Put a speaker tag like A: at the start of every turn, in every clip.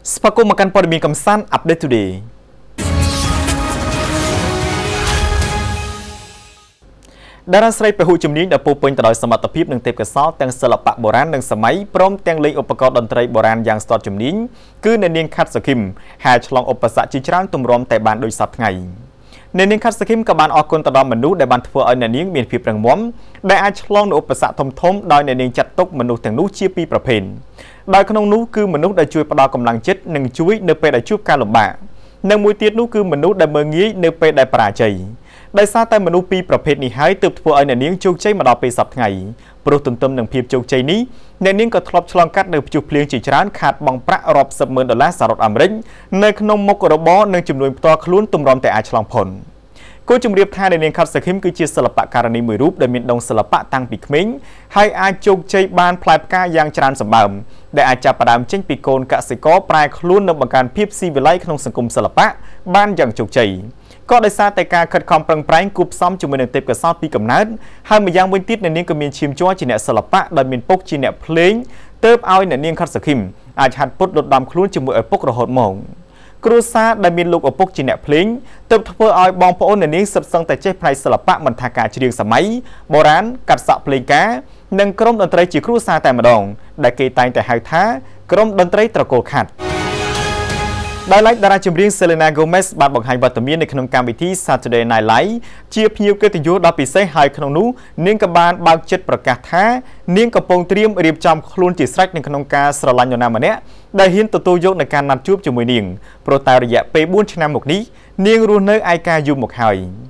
A: ស្វាគមន៍មកកាន់ព័ត៌មានកំសាន្ត Update Today តារាស្រីពហុជំនាញដែលពោពេញទៅដោយសមត្ថភាពនិងទេពកោសល្យទាំងសិល្បៈបុរាណនិងសម័យព្រមទាំងលេងឧបករណ៍តន្ត្រីបុរាណយ៉ាងស្ទាត់ជំនាញគឺអ្នកនាងខាត់សុខឹមហើយឆ្លងឧបសគ្គជាច្រើនទម្រាំតែបានដូចសពថ្ងៃអ្នកនាងខាត់សុខឹមក៏បានអរគុណទៅដល់មនុស្សដែលបានធ្វើឲ្យអ្នកនាងមានភាពរឹងមាំដែលអាចឆ្លងនូវឧបសគ្គធំៗដោយអ្នកនាងចាត់ទុកមនុស្សទាំងនោះជាពីរប្រភេទដោយក្នុងនោះគឺមនុស្សដែលជួយផ្ដល់កម្លាំងចិត្តនិងជួយនៅពេលដែលជួបការលំបាកនិងមួយទៀតនោះគឺមនុស្សដែលមើងងាយនៅពេលដែលបរាជ័យដោយសារតែមនុស្សពីរប្រភេទនេះហើយទើបធ្វើឲ្យអ្នកនាងជោគជ័យមកដល់ពេលសប្តាហ៍ព្រោះទន្ទឹមនឹងភាពជោគជ័យនេះអ្នកនាងក៏ធ្លាប់ឆ្លងកាត់នៅព្យុះភ្លៀងជាច្រើនខាតបង់ប្រាក់រាប់សិបម៉ឺនដុល្លារសហរដ្ឋអាមេរិកនៅក្នុងមុខរបរនិងចំនួនផ្ទាល់ខ្លួនទម្រាំតែអាចឆ្លងផុន។គូជំរាបថាអ្នកនាងខាត់សាខឹមគឺជាសិល្បករនីមួយរូបដែលមានដងសិល្បៈតាំងពីក្មេងហើយអាចជោគជ័យបានផ្លែផ្កាយ៉ាងច្រើនសម្បើមដែលអាចចាប់ផ្ដើមចេញពីកូនកសិករប្រែខ្លួននៅបង្កើនភាពស៊ីវិល័យក្នុងសង្គមសិល្បៈបានយ៉ាងជោគជ័យក៏ដោយសារតែការខិតខំប្រឹងប្រែងគូផ្សំជាមួយនឹងទេពកោសល្យពីកំណើតហើយម្យ៉ាងវិញទៀតអ្នកនាងក៏មានឈាមជ័រជាអ្នកសិល្បៈដែលមានពុកជាអ្នកភ្លេងទៅឲ្យអ្នកនាងខាត់សាខឹមអាចហាត់ពុតដុតដំខ្លួនជាមួយឪពុករហូតមកគ្រួសារដែលមានលោកឪពុកជាអ្នកភ្លេងទើបធ្វើឲ្យបងប្អូនអ្នកនាងសិបសឹងតែចេះផ្នែកសិល្បៈមិនថាការច្រៀងសម័យបុរាណកាត់សក់ភ្លេងការនិងក្រុមតន្ត្រីជាគ្រួសារតែម្ដង ដែលគេតែងតែហៅថាក្រុមតន្ត្រីត្រកូលខាត់ដោយឡែកតារាចម្រៀង Selena Gomez បានបង្ហាញវត្តមាននៅក្នុងកម្មវិធី Saturday Night Live ជាភ្ញៀវកិត្តិយសដ៏ពិសេសហើយក្នុងនោះនាងក៏បានបើកចិត្តប្រកាសថានាងកំពុងត្រៀមរៀបចំខ្លួនជាស្រេចនៅក្នុងការស្រឡាញ់នរណាម្នាក់ដែលហ៊ានទទួលយកនៅការណាត់ជួបជាមួយនាងព្រោះតែរយៈពេល4ឆ្នាំមកនេះនាងរស់នៅឯការយូរមកហើយ។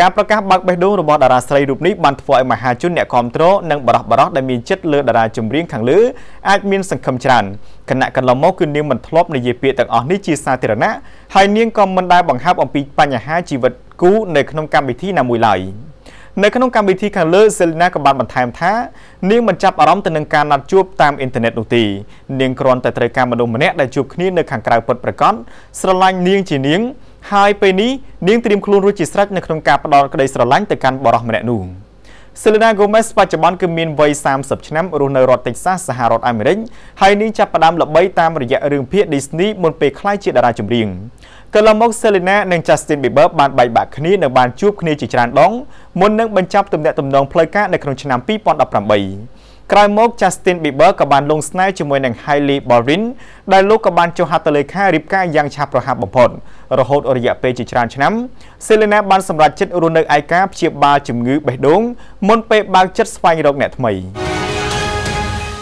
A: ការប្រកាសបើកបេះដូងរបស់តារាស្រីរូបនេះបានធ្វើឲ្យមហាជនអ្នកគាំទ្រនិងបរិបរោះដែលមានចិត្តលើតារាចម្រៀងខាងលើអាចមានសង្ឃឹមច្រើនគណៈកន្លងមកគឺនាងមិនធ្លាប់និយាយពាក្យទាំងអស់នេះជាសាធារណៈហើយនាងក៏មិនដែលបង្ហាប់អំពីបញ្ហាជីវិតគូនៅក្នុងកម្មវិធីណាមួយឡើយនៅក្នុងកម្មវិធីខាងលើសេលីណាក៏បានបន្ថែមថានាងមិនចាប់អារម្មណ៍ទៅនឹងការណាត់ជួបតាមអ៊ីនធឺណិតនោះទេនាងគ្រាន់តែត្រូវការមនុស្សម្នាក់ដែលជួបគ្នានៅខាងក្រៅពិតប្រាកដស្រឡាញ់នាងជានាងហើយពេលនេះនាងត្រៀមខ្លួនរួចជាស្រេចនៅក្នុងការផ្ដល់ក្តីស្រឡាញ់ទៅកាន់បរិសម្នាក់នោះសេលីណាហ្គូមេសបច្ចុប្បន្នគឺមានវ័យ30ឆ្នាំរស់នៅរដ្ឋតិចសាសសហរដ្ឋអាមេរិកហើយនាងចាប់ផ្ដើមល្បីតាមរយៈរឿងភាគ Disney មុនពេលក្លាយជាតារាចម្រៀងកន្លងមកសេលីណានិង Justin Bieber បានបែកបាក់គ្នានិងបានជួបគ្នាជាច្រើនដងមុននឹងបញ្ចប់ទំនាក់ទំនងផ្លូវការនៅក្នុងឆ្នាំ2018ក្រោយមក Justin Bieber ក៏បានលងស្នេហ៍ជាមួយនឹង Hailey Baldwin ដែលលោកក៏បានចុះហត្ថលេខារៀបការយ៉ាងឆាប់រហ័សបំផុតរហូតរយៈពេលជាច្រើនឆ្នាំ Selena បានសម្រេចចិត្តរស់នៅឯកាព្យាបាលជំងឺបេះដូងមុន ពេលបើកចិត្តស្វែងរកអ្នកថ្មី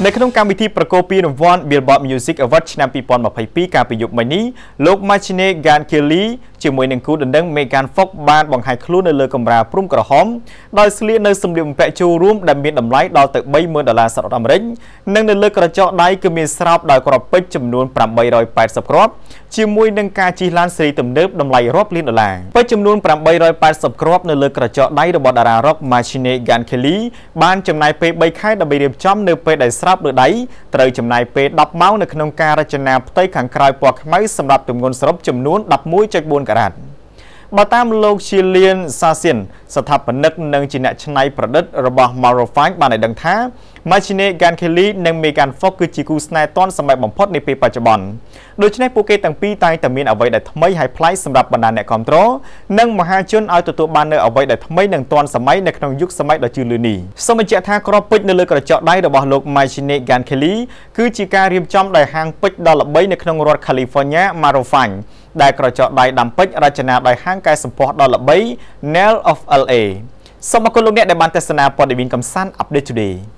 A: នៅក្នុងកម្មវិធីប្រកោពីរង្វាន់ Billboard Music Award ឆ្នាំ2022កាលពីយប់មិញនេះលោក Machine Gan Kelly ជាមួយនឹងគូដណ្ដឹង Megan Fox បានបង្ហាញខ្លួននៅលើកម្រាលព្រំក្រហមដោយស្លៀកនៅសម្លៀកបំពាក់ចូលរួមដែលមានតម្លៃដល់ទៅ30000ដុល្លារសហរដ្ឋអាមេរិកនិងនៅលើក្រចកដៃគឺមានស្រោបដោយគ្រាប់ពេជ្រចំនួន880គ្រាប់ជាមួយនឹងការជិះឡានស៊េរីទំនើបតម្លៃរាប់លានដុល្លារពេជ្រចំនួន880គ្រាប់នៅលើក្រចកដៃរបស់តារារ៉ុក Machine Gun Kelly បានចំណាយពេល3ខែដើម្បីរៀបចំនៅពេលដែលស្រោបលើដៃត្រូវចំណាយពេល10ម៉ោងនៅក្នុងការរចនាផ្ទៃខាងក្រោយពណ៌ខ្មៅសម្រាប់ទម្ងន់សរុបចំនួន11.4ការ៉ាត់បើតាមលោកជាលៀនសាសៀនស្ថាបនិកនិងជាអ្នកច្នៃប្រឌិតរបស់ Marofang បានឲ្យដឹងថា Machine Gun Kelly និង Megan Fox គឺជាគូស្នេហ៍ទាន់សម័យបំផុតនាពេលបច្ចុប្បន្នដូច្នេះពួកគេទាំងពីរតែងតែ មានអ្វីដែលថ្មីហើយប្លែកសម្រាប់បណ្ដាអ្នកគ្រប់គ្រងនិងមហាជនឲ្យទទួលបាននូវអ្វីដែលថ្មីនិងទាន់សម័យនៅក្នុងយុគសម័យដ៏ជឿនលឿននេះសូមបញ្ជាក់ថាក្របពេជ្រនៅលើក្រចកដៃរបស់លោក Machine Gun Kelly គឺជាការរៀបចំដោយហាងពេជ្រដ៏ល្បីនៅក្នុងរដ្ឋ California Marofang ដែលក្រចកដៃដាំពេជ្ររចនាដោយហាងកែសម្ផស្សដ៏ល្បី Nail of LA សូមអរគុណលោកអ្នកដែលបានទស្សនាព័ត៌មានកំសាន្ត Update Today